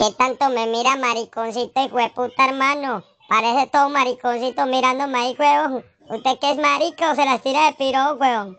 ¿Qué tanto me mira mariconcito y hueputa hermano? Parece todo mariconcito mirando ahí, huevón. ¿Usted qué es marico? Se las tira de piro, huevón.